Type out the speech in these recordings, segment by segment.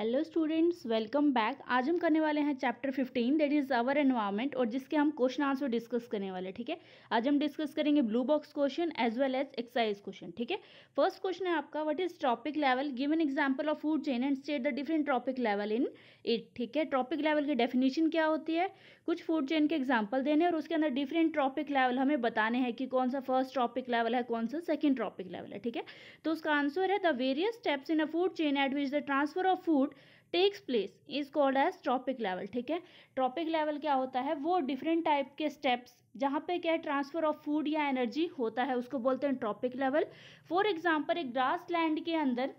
Hello students welcome back आज हम करने वाले हैं chapter 15 that is our environment और जिसके हम क्वेश्चन आंसर डिस्कस करने वाले ठीक है आज हम डिस्कस करेंगे blue box question as well as exercise question ठीक है फर्स्ट क्वेश्चन है आपका what is topic level give an example of food chain and state the different topic level in it ठीक है टॉपिक लेवल की definition क्या होती है कुछ फूड चेन के एग्जाम्पल देने और उसके अंदर डिफरेंट ट्रॉपिक लेवल हमें बताने हैं कि कौन सा फर्स्ट ट्रॉपिक लेवल है कौन सा सेकेंड ट्रॉपिक लेवल है ठीक है तो उसका आंसर है the various steps in a food chain at which the transfer of food latitude takes place is called as trophic level ठीक है ट्रॉपिक लेवल क्या होता है वो डिफरेंट टाइप के स्टेप्स जहाँ पे क्या है ट्रांसफर ऑफ फूड या एनर्जी होता है उसको बोलते हैं ट्रॉपिक लेवल फॉर एग्जाम्पल एक ग्रास लैंड के अंदर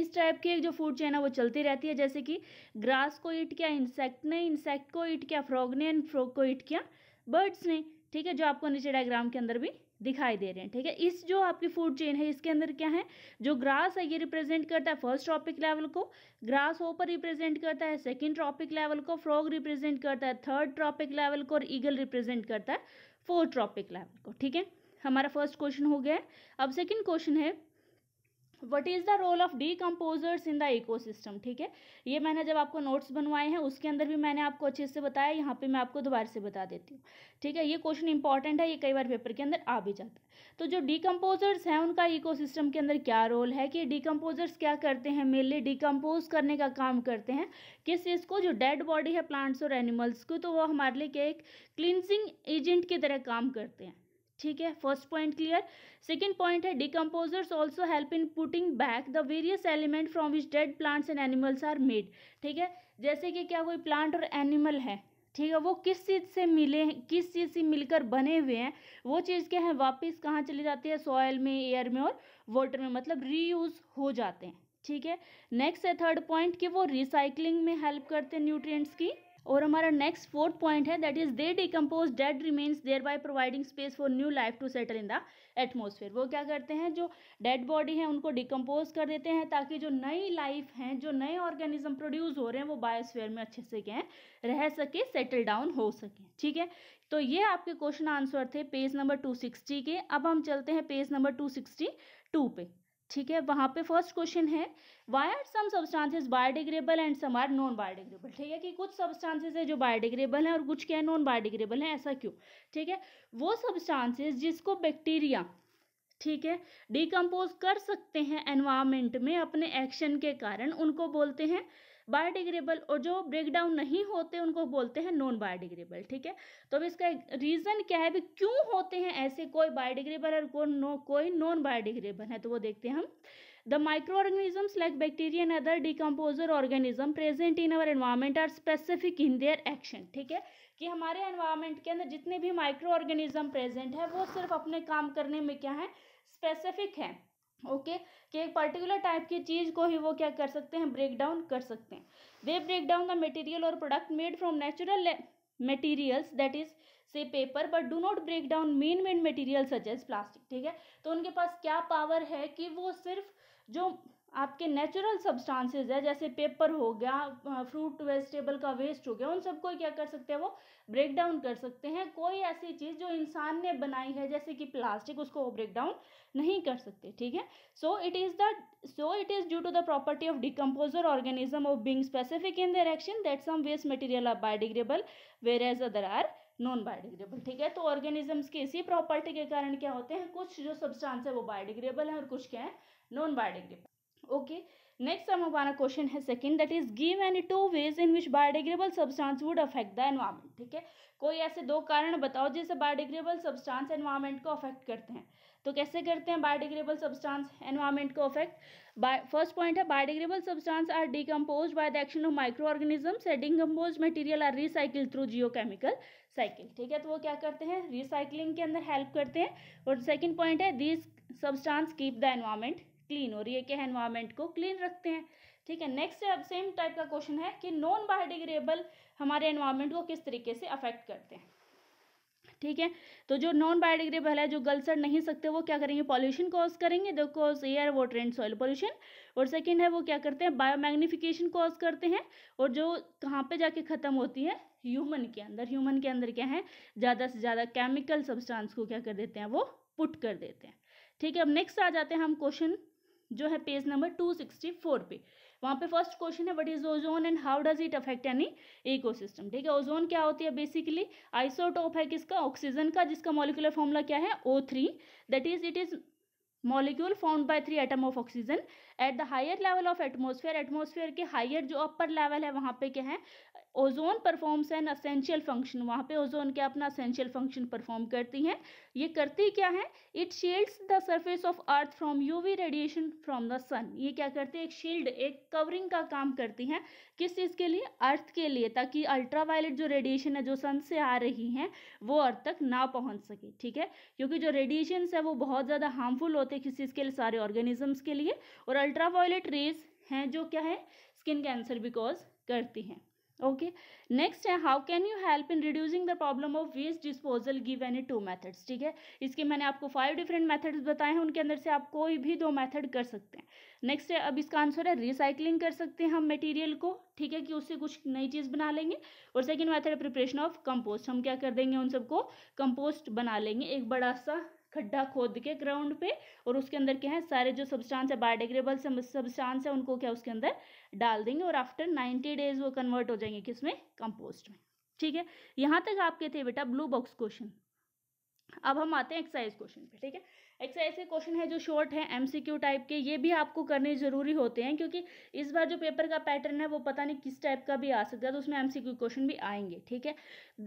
इस टाइप की जो फूड चेन है वो चलती रहती है जैसे कि ग्रास को ईट किया इंसेक्ट ने इंसेक्ट को ईट किया फ्रॉग ने एंड फ्रॉग को ईट किया बर्ड्स ने ठीक है जो आपको नीचे डायग्राम के अंदर भी दिखाई दे रहे हैं ठीक है इस जो आपकी फूड चेन है इसके अंदर क्या है जो ग्रास है ये रिप्रेजेंट करता है फर्स्ट ट्रॉपिक लेवल को ग्रास ओपर रिप्रेजेंट करता है सेकंड ट्रॉपिक लेवल को फ्रॉग रिप्रेजेंट करता है थर्ड ट्रॉपिक लेवल को और ईगल रिप्रेजेंट करता है फोर्थ ट्रॉपिक लेवल को ठीक है हमारा फर्स्ट क्वेश्चन हो गया है अब सेकेंड क्वेश्चन है what is the role of the decomposers in the ecosystem ठीक है ये मैंने जब आपको नोट्स बनवाए हैं उसके अंदर भी मैंने आपको अच्छे से बताया यहाँ पे मैं आपको दोबारा से बता देती हूँ ठीक है ये क्वेश्चन इंपॉर्टेंट है ये कई बार पेपर के अंदर आ भी जाता है तो जो डिकम्पोजर्स हैं उनका सिस्टम के अंदर क्या रोल है कि डिकम्पोजर्स क्या करते हैं मेनली डिकम्पोज करने का काम करते हैं किस चीज़ को जो डेड बॉडी है प्लांट्स और एनिमल्स को तो वो हमारे लिए क्या एक क्लिनजिंग एजेंट की तरह काम करते हैं ठीक है first point clear second point है decomposers also help in putting back the various element from which dead plants and animals are made ठीक है जैसे कि क्या कोई प्लांट और एनिमल है ठीक है वो किस चीज़ से मिले हैं किस चीज़ से मिलकर बने हुए हैं वो चीज़ क्या है वापस कहाँ चली जाती है सॉयल में एयर में और वाटर में मतलब रीयूज़ हो जाते हैं ठीक है नेक्स्ट है थर्ड पॉइंट कि वो रिसाइकलिंग में हेल्प करते हैं न्यूट्रिएंट्स की और हमारा नेक्स्ट फोर्थ पॉइंट है that is they decompose dead remains thereby providing space for new life to settle in the atmosphere वो क्या करते हैं जो डेड बॉडी है उनको डिकम्पोज कर देते हैं ताकि जो नई लाइफ हैं जो नए ऑर्गेनिज्म प्रोड्यूस हो रहे हैं वो बायोस्फेयर में अच्छे से क्या रह सके सेटल डाउन हो सके ठीक है तो ये आपके क्वेश्चन आंसर थे पेज नंबर टू सिक्सटी के अब हम चलते हैं page number two sixty two पे ठीक है वहाँ पे फर्स्ट क्वेश्चन है why are some substances biodegradable and some are non biodegradable ठीक है कि कुछ सब्सटांसेज है जो बायोडिग्रेबल हैं और कुछ क्या है नॉन बायोडिग्रेबल हैं ऐसा क्यों ठीक है वो सब्सटांसेज जिसको बैक्टीरिया ठीक है डिकम्पोज कर सकते हैं एनवायरमेंट में अपने एक्शन के कारण उनको बोलते हैं बायोडिग्रेबल और जो ब्रेक डाउन नहीं होते उनको बोलते हैं नॉन बायोडिग्रेबल ठीक है तो अब इसका रीज़न क्या है भी क्यों होते हैं ऐसे कोई बायोडिग्रेबल और को, नो, कोई नॉन बायोडिग्रेबल है तो वो देखते हैं हम micro organisms like bacteria and other decomposer organism present in our environment are specific in their action ठीक है कि हमारे एनवायरमेंट के अंदर जितने भी माइक्रो ऑर्गेनिज्म प्रेजेंट है वो सिर्फ अपने काम करने में क्या है स्पेसिफिक है ओके कि एक पर्टिकुलर टाइप की चीज़ को ही वो क्या कर सकते हैं ब्रेक डाउन कर सकते हैं दे ब्रेक डाउन द मटेरियल और product made from natural materials that is say paper but do not break down man made material such as plastic ठीक है तो उनके पास क्या पावर है कि वो सिर्फ जो आपके नेचुरल सब्सटेंसेस है जैसे पेपर हो गया फ्रूट वेजिटेबल का वेस्ट हो गया उन सबको क्या कर सकते हैं वो ब्रेक डाउन कर सकते हैं कोई ऐसी चीज़ जो इंसान ने बनाई है जैसे कि प्लास्टिक उसको वो ब्रेक डाउन नहीं कर सकते ठीक है so it is the it is due to the property of decomposer organism of being specific in in action that some waste material are biodegradable whereas other are non biodegradable ठीक है तो organisms के इसी property के कारण क्या होते हैं कुछ जो सब्सटेंस है वो बायोडिग्रेबल है और कुछ क्या है नॉन बायोडिग्रेबल ओके नेक्स्ट हम हमारा क्वेश्चन है second that is give any two ways in which biodegradable substance would affect the environment ठीक है कोई ऐसे दो कारण बताओ जैसे बायोडिग्रेबल सब्सटेंस एनवायरमेंट को अफेक्ट करते हैं तो कैसे करते हैं बायोडिग्रेबल सब्सटेंस एनवायरमेंट को अफेक्ट फर्स्ट पॉइंट है biodegradable substance are decompose by the action of micro organism so decompose material are recycle through geo chemical cycle ठीक है तो वो क्या करते हैं रिसाइकिलिंग के अंदर हेल्प करते हैं और सेकेंड पॉइंट है this substance keep the environment clean और ये क्या है एनवायरमेंट को क्लीन रखते हैं ठीक है नेक्स्ट सेम टाइप का क्वेश्चन है कि नॉन बायोडिग्रेडेबल हमारे एनवायरमेंट को किस तरीके से अफेक्ट करते हैं ठीक है तो जो नॉन बायोडिग्रेडेबल है जो गल सड़ नहीं सकते वो क्या करेंगे पॉल्यूशन कॉज करेंगे दो cause air water and soil pollution और सेकेंड है वो क्या करते हैं बायोमैग्निफिकेशन कॉज करते हैं और जो कहाँ पे जाके ख़त्म होती है ह्यूमन के अंदर ह्यूमन के अंदर क्या है ज़्यादा से ज़्यादा केमिकल सब्सटांस को क्या कर देते हैं वो पुट कर देते हैं ठीक है अब नेक्स्ट आ जाते हैं हम क्वेश्चन जो है page number two sixty four पे वहाँ पे फर्स्ट क्वेश्चन है what is ozone and how does it affect any ecosystem ठीक है ओजोन क्या होती है बेसिकली आइसोटोप है किसका ऑक्सीजन का जिसका मॉलिकुलर फॉर्मूला क्या है O three that is it is molecule found by three atom of oxygen at the higher level of atmosphere atmosphere के हायर जो अपर लेवल है वहाँ पे क्या है ozone performs an essential function वहाँ पे ओजोन क्या अपना असेंशियल फंक्शन परफॉर्म करती हैं ये करती क्या है it shields the surface of earth from UV radiation from the sun ये क्या करती है एक शील्ड एक कवरिंग का काम करती हैं किस चीज़ के लिए अर्थ के लिए ताकि अल्ट्रावायलेट जो रेडिएशन है जो सन से आ रही हैं वो अर्थ तक ना पहुँच सके ठीक है क्योंकि जो रेडिएशन है वो बहुत ज़्यादा हार्मफुल होते हैं किस चीज़ के लिए सारे ऑर्गेनिजम्स के लिए और अल्ट्रावायलेट रेज हैं जो क्या है स्किन कैंसर बिकॉज करती हैं ओके नेक्स्ट है how can you help in reducing the problem of waste disposal give any two methods ठीक है इसके मैंने आपको फाइव डिफरेंट मेथड्स बताए हैं उनके अंदर से आप कोई भी दो मेथड कर सकते हैं नेक्स्ट है अब इसका आंसर है रिसाइकलिंग कर सकते हैं हम मटेरियल को ठीक है कि उससे कुछ नई चीज़ बना लेंगे और सेकेंड मैथड है प्रिपरेशन ऑफ कंपोस्ट हम क्या कर देंगे उन सबको कंपोस्ट बना लेंगे एक बड़ा सा खड्डा खोद के ग्राउंड पे और उसके अंदर क्या है सारे जो सब्सटेंस है बायोडिग्रेबल सब्सटेंस है उनको क्या उसके अंदर डाल देंगे और आफ्टर नाइन्टी डेज वो कन्वर्ट हो जाएंगे किसमें कंपोस्ट में ठीक है यहाँ तक आपके थे बेटा ब्लू बॉक्स क्वेश्चन अब हम आते हैं एक्सरसाइज क्वेश्चन पे ठीक है एक्सरसाइज तो ऐसे क्वेश्चन है जो शॉर्ट है एमसीक्यू टाइप के ये भी आपको करने जरूरी होते हैं क्योंकि इस बार जो पेपर का पैटर्न है वो पता नहीं किस टाइप का भी आ सकता है तो उसमें एमसीक्यू क्वेश्चन भी आएंगे ठीक है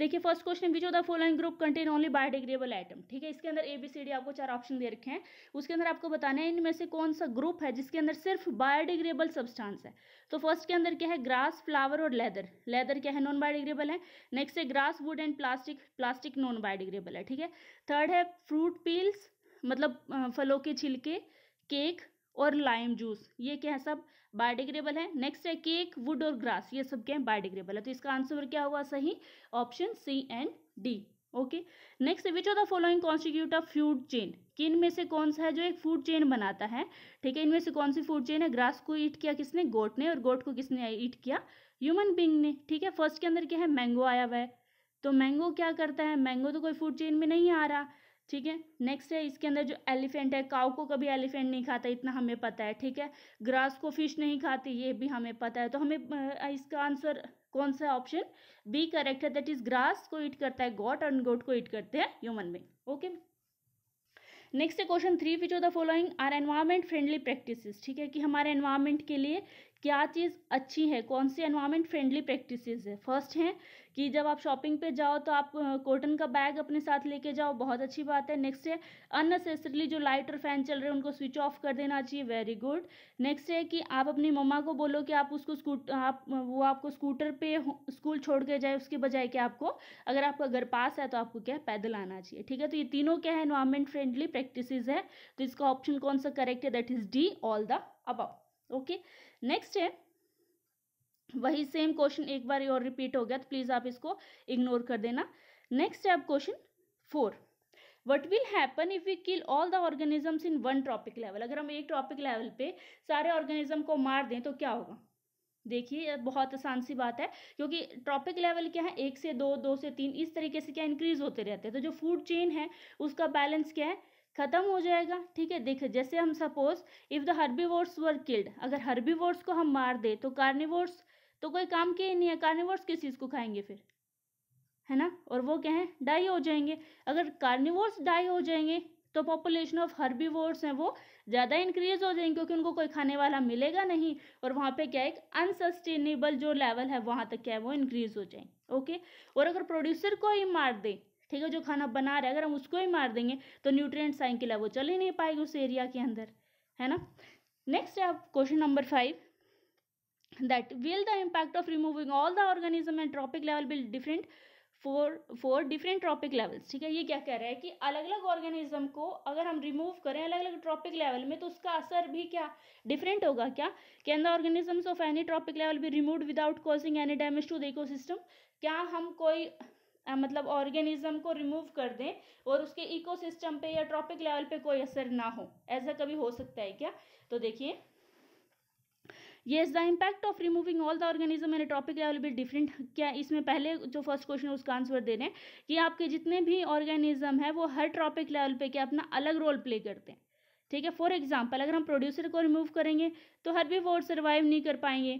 देखिए first question which of the following group contain only biodegradable item ठीक है इसके अंदर ए बी सी डी आपको चार ऑप्शन दे रखे हैं उसके अंदर आपको बताना है इनमें से कौन सा ग्रुप है जिसके अंदर सिर्फ बायोडिग्रेबल सब्सटांस है तो फर्स्ट के अंदर क्या है ग्रास फ्लावर और लेदर लेदर क्या है नॉन बायोडिग्रेबल है नेक्स्ट है grass wood and plastic plastic non biodegradable है ठीक है थर्ड है फ्रूट पील्स मतलब फलों के छिलके केक और लाइम जूस ये क्या है सब बायोडिग्रेबल है नेक्स्ट है केक वुड और ग्रास ये सब क्या है बायोडिग्रेबल है तो इसका आंसर क्या हुआ सही option C and D okay next which of the following constitute of food chain किन इनमें से कौन सा है जो एक फूड चेन बनाता है ठीक है इनमें से कौन सी फूड चेन है ग्रास को ईट किया किसने गोट ने और गोट को किसने ईट किया ह्यूमन बींग ने ठीक है फर्स्ट के अंदर क्या है मैंगो आया हुआ है तो मैंगो क्या करता है मैंगो तो कोई फूड चेन में नहीं आ रहा ठीक है नेक्स्ट है इसके अंदर जो एलिफेंट है काउ को कभी एलिफेंट नहीं खाता इतना हमें पता है ठीक है ग्रास को फिश नहीं खाती ये भी हमें पता है तो हमें इसका आंसर कौन सा ऑप्शन बी करेक्ट है दैट इज ग्रास को ईट करता है गॉट और गोट को ईट करते हैं ह्यूमन में okay next question three which of the following are environment friendly practices ठीक है कि हमारे एनवायरमेंट के लिए क्या चीज़ अच्छी है कौन सी एनवायरमेंट फ्रेंडली प्रैक्टिसेस है फर्स्ट है कि जब आप शॉपिंग पे जाओ तो आप कॉटन का बैग अपने साथ लेके जाओ बहुत अच्छी बात है नेक्स्ट है अननेसेसरली जो लाइट और फैन चल रहे हैं उनको स्विच ऑफ कर देना चाहिए वेरी गुड नेक्स्ट है कि आप अपनी मम्मा को बोलो कि आप उसको स्कूट आप वो आपको स्कूटर पे स्कूल छोड़ के जाए उसके बजाय कि आपको अगर आपका घर पास है तो आपको क्या पैदल आना चाहिए ठीक है तो ये तीनों क्या है इन्वायरमेंट फ्रेंडली प्रैक्टिस है तो इसका ऑप्शन कौन सा करेक्ट है that is D all the above okay next है वही सेम क्वेश्चन एक बार और रिपीट हो गया तो प्लीज़ आप इसको इग्नोर कर देना नेक्स्ट है question four what will happen if we kill all the organisms in one trophic level अगर हम एक ट्रॉपिक लेवल पे सारे ऑर्गेनिज्म को मार दें तो क्या होगा देखिए बहुत आसान सी बात है क्योंकि ट्रॉपिक लेवल क्या है एक से दो दो से तीन इस तरीके से क्या इंक्रीज होते रहते हैं तो जो फूड चेन है उसका बैलेंस क्या है खत्म हो जाएगा ठीक है देखिए जैसे हम suppose if the herbivores were killed अगर हर्बीवोर्स को हम मार दें तो कार्निवोर्स तो कोई काम के ही नहीं है कार्निवर्स किस चीज़ को खाएंगे फिर है ना और वो क्या है डाई हो जाएंगे अगर कार्निवर्स डाई हो जाएंगे तो पॉपुलेशन ऑफ हर्बीवोर्स हैं वो ज़्यादा इंक्रीज हो जाएंगे क्योंकि उनको कोई खाने वाला मिलेगा नहीं और वहाँ पे क्या एक अनसस्टेनेबल जो लेवल है वहाँ तक क्या है वो इंक्रीज हो जाएंगे ओके और अगर प्रोड्यूसर को ही मार दें ठीक है जो खाना बना रहे अगर हम उसको ही मार देंगे तो न्यूट्रिएंट साइकिल है वो चल ही नहीं पाएगी उस एरिया के अंदर है ना नेक्स्ट है आप question number five that will the impact of removing all the organism and tropic level be different four four different trophic levels ठीक है ये क्या कह रहा है कि अलग अलग ऑर्गेनिज्म को अगर हम रिमूव करें अलग अलग ट्रॉपिक लेवल में तो उसका असर भी क्या डिफरेंट होगा क्या can the organisms of any trophic level be remove without causing any damage to the ecosystem क्या हम कोई आ, मतलब ऑर्गेनिज्म को रिमूव कर दें और उसके इकोसिस्टम पे या ट्रॉपिक लेवल पे कोई असर ना हो ऐसा कभी हो सकता है क्या तो देखिए yes the impact of removing all the organism and topic level be different क्या इसमें पहले जो फर्स्ट क्वेश्चन है उसका आंसर दे रहे हैं कि आपके जितने भी ऑर्गेनिज्म है वो हर ट्रॉपिक लेवल पे क्या अपना अलग रोल प्ले करते हैं ठीक है फॉर एग्जाम्पल अगर हम प्रोड्यूसर को रिमूव करेंगे तो हर भी वोट सर्वाइव नहीं कर पाएंगे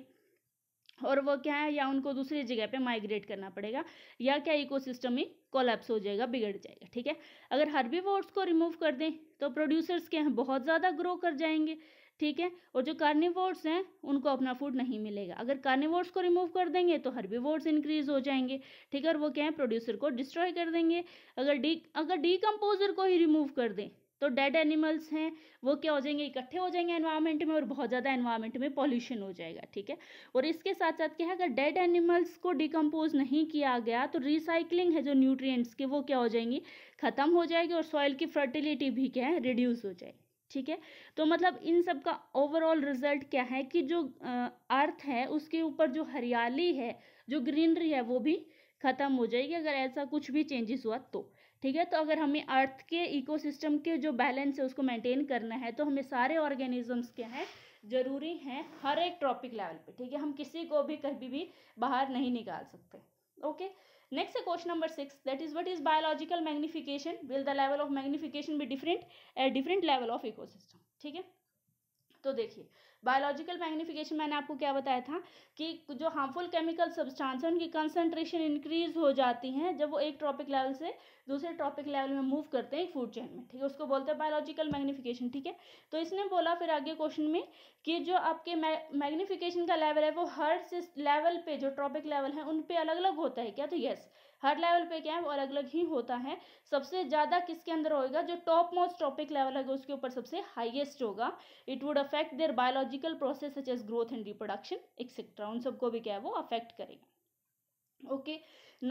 और वो क्या है या उनको दूसरी जगह पे माइग्रेट करना पड़ेगा या क्या इकोसिस्टम ही कोलैप्स हो जाएगा बिगड़ जाएगा ठीक है अगर वोट्स को रिमूव कर दें तो प्रोड्यूसर्स के हैं बहुत ज़्यादा ग्रो कर जाएंगे ठीक है और जो कार्निवोर्स हैं उनको अपना फूड नहीं मिलेगा अगर कार्निवोर्स को रिमूव कर देंगे तो हर्बीवोर्स इंक्रीज हो जाएंगे ठीक है और वो क्या है प्रोड्यूसर को डिस्ट्रॉय कर देंगे अगर डी अगर डीकम्पोजर को ही रिमूव कर दें तो डेड एनिमल्स हैं वो क्या हो जाएंगे इकट्ठे हो जाएंगे एनवायरमेंट में और बहुत ज़्यादा एनवायरमेंट में पॉल्यूशन हो जाएगा ठीक है और इसके साथ साथ क्या है अगर डेड एनिमल्स को डिकम्पोज नहीं किया गया तो रिसाइकलिंग है जो न्यूट्रिएंट्स के वो क्या हो जाएंगी ख़त्म हो जाएगी और सॉइल की फर्टिलिटी भी क्या है रिड्यूस हो जाएगी ठीक है तो मतलब इन सब का ओवरऑल रिजल्ट क्या है कि जो अर्थ है उसके ऊपर जो हरियाली है जो ग्रीनरी है वो भी ख़त्म हो जाएगी अगर ऐसा कुछ भी चेंजेस हुआ तो ठीक है तो अगर हमें अर्थ के इकोसिस्टम के जो बैलेंस है उसको मेंटेन करना है तो हमें सारे ऑर्गेनिजम्स क्या है ज़रूरी हैं हर एक ट्रॉपिक लेवल पे ठीक है हम किसी को भी कभी भी बाहर नहीं निकाल सकते ओके नेक्स्ट है question number six that is what is biological magnification will the level of magnification be different at different level of ecosystem ठीक है तो देखिए बायोलॉजिकल मैग्निफिकेशन मैंने आपको क्या बताया था कि जो हार्मफुल केमिकल सब्सटेंस है उनकी कंसंट्रेशन इंक्रीज हो जाती हैं जब वो एक ट्रॉपिक लेवल से दूसरे ट्रॉपिक लेवल में मूव करते हैं एक फूड चेन में ठीक है उसको बोलते हैं बायोलॉजिकल मैग्निफिकेशन ठीक है तो इसने बोला फिर आगे क्वेश्चन में कि जो आपके मैग्निफिकेशन का लेवल है वो हर लेवल पे जो ट्रॉपिक लेवल है उन पर अलग अलग होता है क्या तो यस yes. हर लेवल पे क्या है वो अलग अलग ही होता है सबसे ज़्यादा किसके अंदर होगा जो टॉप मोस्ट टॉपिक लेवल है उसके ऊपर सबसे हाइएस्ट होगा it would affect their biological process such as growth and reproduction etcetera उन सबको भी क्या है वो अफेक्ट करेगा okay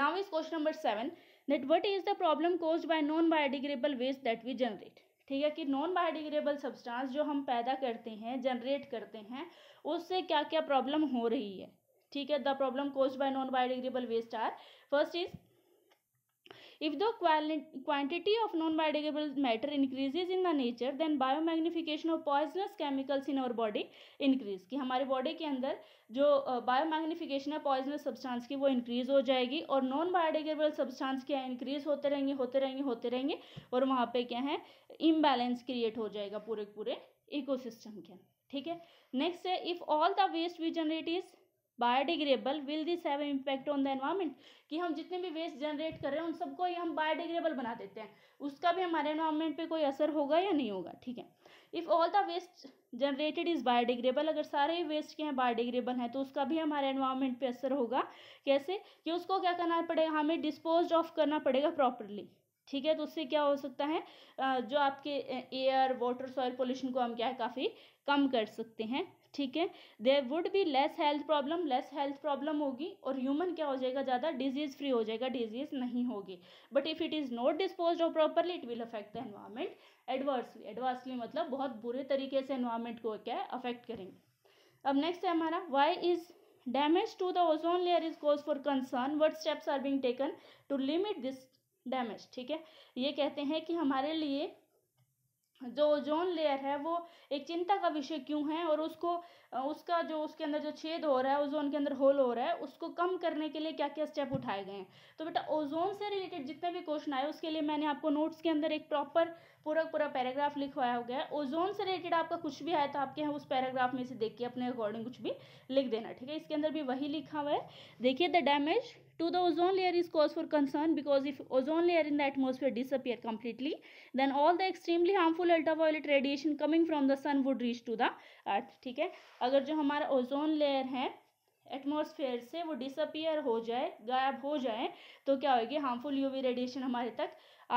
now is question number seven नेट what is the problem cause by non biodegradable waste that we generate ठीक है कि नॉन बायोडिग्रेबल सब्सटेंस जो हम पैदा करते हैं जनरेट करते हैं उससे क्या क्या प्रॉब्लम हो रही है ठीक है the problem cause by non biodegradable waste are first is if the quantity of non biodegradable matter increases in the nature then biomagnification of poisonous chemicals in our body increase कि हमारे body के अंदर जो biomagnification है poisonous substance की वो increase हो जाएगी और नॉन बायोडिग्रेबल सब्सटेंस क्या है इंक्रीज होते रहेंगे होते रहेंगे होते रहेंगे और वहाँ पे क्या है इम्बैलेंस क्रिएट हो जाएगा पूरे पूरे इकोसिस्टम के ठीक है नेक्स्ट है if all the waste we generate is biodegradable will this have impact on the environment कि हम जितने भी वेस्ट जनरेट कर रहे हैं उन सबको हम बायोडिग्रेबल बना देते हैं उसका भी हमारे एनवायरमेंट पे कोई असर होगा या नहीं होगा ठीक है if all the waste generated is biodegradable अगर सारे ही वेस्ट के हैं बायोडिग्रेबल हैं तो उसका भी हमारे एनवायरमेंट पे असर होगा कैसे कि उसको क्या करना पड़ेगा हमें डिस्पोज ऑफ करना पड़ेगा प्रॉपरली ठीक है तो उससे क्या हो सकता है जो आपके एयर वाटर सॉयल पोल्यूशन को हम क्या है काफ़ी कम कर सकते हैं ठीक है there would be less health problem less health problem होगी और ह्यूमन क्या हो जाएगा ज़्यादा डिजीज़ फ्री हो जाएगा डिजीज़ नहीं होगी but if it is not dispose of properly it will affect the environment adversely adversely मतलब बहुत बुरे तरीके से एनवायरमेंट को क्या है अफेक्ट करेंगे अब नेक्स्ट है हमारा why is damage to the ozone layer is cause for concern what steps are being taken to limit this damage ठीक है ये कहते हैं कि हमारे लिए जो ओजोन लेयर है वो एक चिंता का विषय क्यों है और उसको उसका जो उसके अंदर जो छेद हो रहा है ओजोन के अंदर होल हो रहा है उसको कम करने के लिए क्या क्या स्टेप उठाए गए हैं तो बेटा ओजोन से रिलेटेड जितने भी क्वेश्चन आए उसके लिए मैंने आपको नोट्स के अंदर एक प्रॉपर पूरा पूरा पैराग्राफ लिखवाया हो गया है ओजोन से रिलेटेड आपका कुछ भी आया तो आपके यहाँ उस पैराग्राफ में से देख के अपने अकॉर्डिंग कुछ भी लिख देना ठीक है इसके अंदर भी वही लिखा हुआ है देखिए the damage to the ozone layer is cause for concern because if ozone layer in the atmosphere disappear completely then all the extremely harmful ultraviolet radiation coming from the sun would reach to the earth ठीक है अगर जो हमारा ozone layer है atmosphere से वो disappear हो जाए गायब हो जाए तो क्या होगी हार्मफुल यूवी रेडिएशन हमारे तक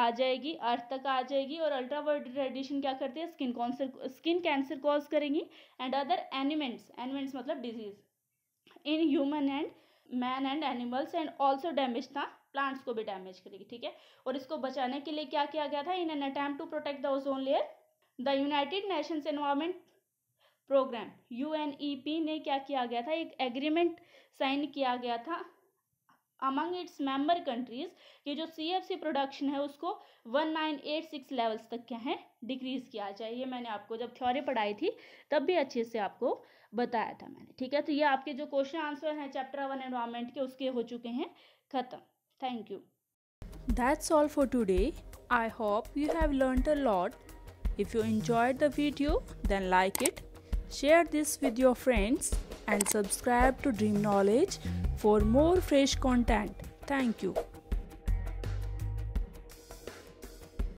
आ जाएगी अर्थ तक आ जाएगी और अल्ट्रावर्ड रेडिएशन क्या करती है skin cancer skin cancer cause करेंगी एंड अदर एनिमेंट्स एनिमेंट्स मतलब disease in human and man and animals and also damage the plants को भी डैमेज करेगी ठीक है और इसको बचाने के लिए क्या किया गया था in an attempt to protect the ozone layer the United Nations Environment Programme U e ने क्या किया गया था एक एग्रीमेंट साइन किया गया था अमंग इट्स मेंबर कंट्रीज ये जो सी एफ सी प्रोडक्शन है उसको one nine eight six levels तक क्या है डिक्रीज किया जाए ये मैंने आपको जब थ्योरी पढ़ाई थी तब भी अच्छे से आपको बताया था मैंने ठीक है तो ये आपके जो क्वेश्चन आंसर हैं चैप्टर वन एनवायरमेंट के उसके हो चुके हैं खत्म thank you that's all for today I hope you have learn a lot if you enjoy the video then like it Share this with your friends and subscribe to Dream Knowledge for more fresh content. Thank you.